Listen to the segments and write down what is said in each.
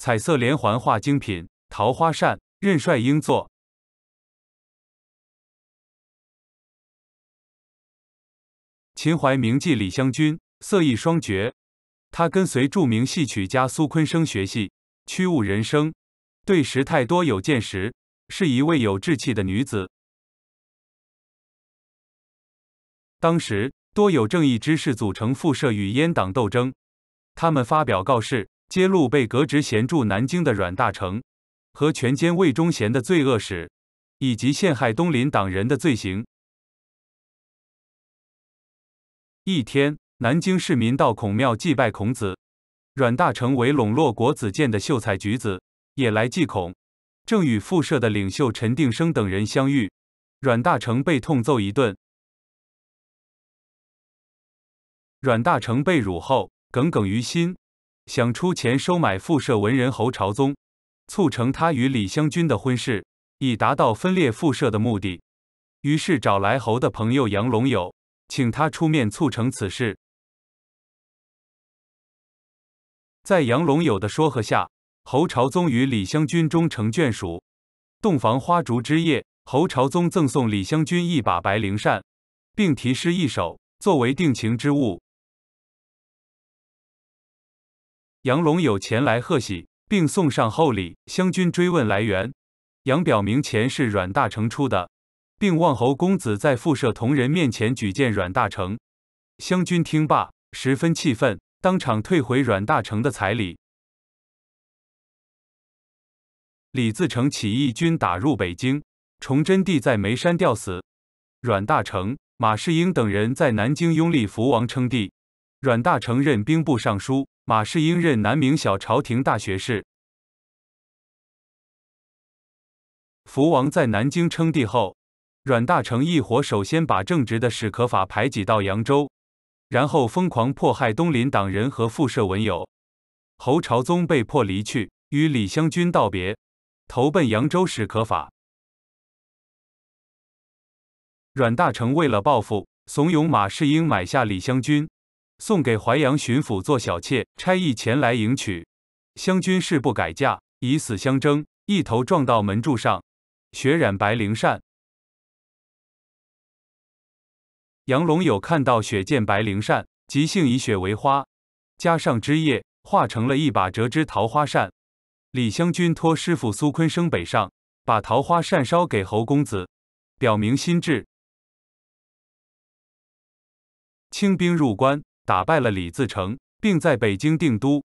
彩色连环画精品《桃花扇》，任帅英作。秦淮名妓李香君，色艺双绝。她跟随著名戏曲家苏昆生学戏，曲悟人生，对时态多有见识，是一位有志气的女子。当时，多有正义之士组成复社与阉党斗争，他们发表告示。揭露被革职闲住南京的阮大铖和全歼魏忠贤的罪恶史，以及陷害东林党人的罪行。一天，南京市民到孔庙祭拜孔子，阮大铖为笼络国子监的秀才举子，也来祭孔，正与复社的领袖陈定生等人相遇，阮大铖被痛揍一顿。阮大铖被辱后，耿耿于心。想出钱收买复社文人侯朝宗，促成他与李香君的婚事，以达到分裂复社的目的。于是找来侯的朋友杨龙友，请他出面促成此事。在杨龙友的说和下，侯朝宗与李香君终成眷属。洞房花烛之夜，侯朝宗赠送李香君一把白绫扇，并题诗一首作为定情之物。杨龙友前来贺喜，并送上厚礼。湘军追问来源，杨表明钱是阮大铖出的，并望侯公子在富社同人面前举荐阮大铖。湘军听罢，十分气愤，当场退回阮大铖的彩礼。李自成起义军打入北京，崇祯帝在眉山吊死。阮大铖、马士英等人在南京拥立福王称帝，阮大铖任兵部尚书。马士英任南明小朝廷大学士。福王在南京称帝后，阮大铖一伙首先把正直的史可法排挤到扬州，然后疯狂迫害东林党人和附社文友。侯朝宗被迫离去，与李香君道别，投奔扬州史可法。阮大铖为了报复，怂恿马士英买下李香君。送给淮阳巡抚做小妾，差役前来迎娶，湘军誓不改嫁，以死相争，一头撞到门柱上，血染白绫扇。杨龙有看到血溅白绫扇，即兴以血为花，加上枝叶，化成了一把折枝桃花扇。李湘君托师傅苏坤生北上，把桃花扇烧给侯公子，表明心志。清兵入关。打败了李自成，并在北京定都。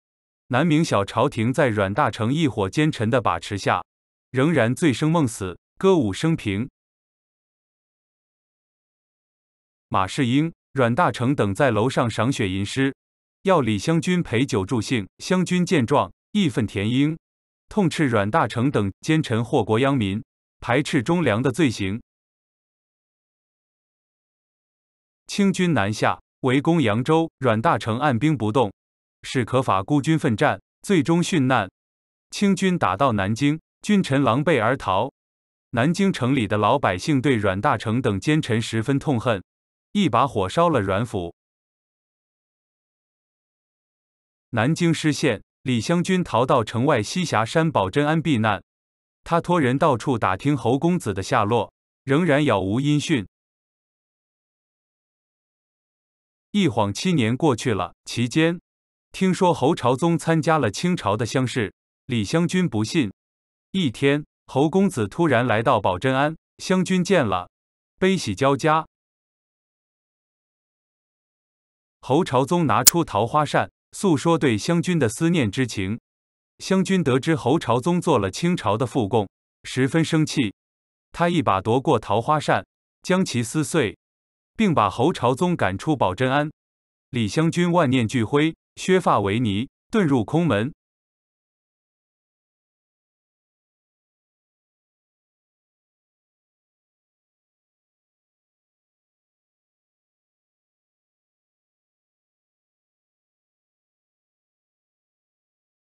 南明小朝廷在阮大铖一伙奸臣的把持下，仍然醉生梦死，歌舞升平。马士英、阮大铖等在楼上赏雪吟诗，要李香君陪酒助兴。湘君见状，义愤填膺，痛斥阮大铖等奸臣祸国殃民，排斥忠良的罪行。清军南下。围攻扬州，阮大铖按兵不动，史可法孤军奋战，最终殉难。清军打到南京，君臣狼狈而逃。南京城里的老百姓对阮大铖等奸臣十分痛恨，一把火烧了阮府。南京失陷，李香君逃到城外西霞山宝珍庵避难。他托人到处打听侯公子的下落，仍然杳无音讯。一晃七年过去了，期间听说侯朝宗参加了清朝的乡试，李香君不信。一天，侯公子突然来到保真庵，湘君见了，悲喜交加。侯朝宗拿出桃花扇，诉说对湘君的思念之情。湘君得知侯朝宗做了清朝的副贡，十分生气，他一把夺过桃花扇，将其撕碎。并把侯朝宗赶出保真庵，李香君万念俱灰，削发为尼，遁入空门。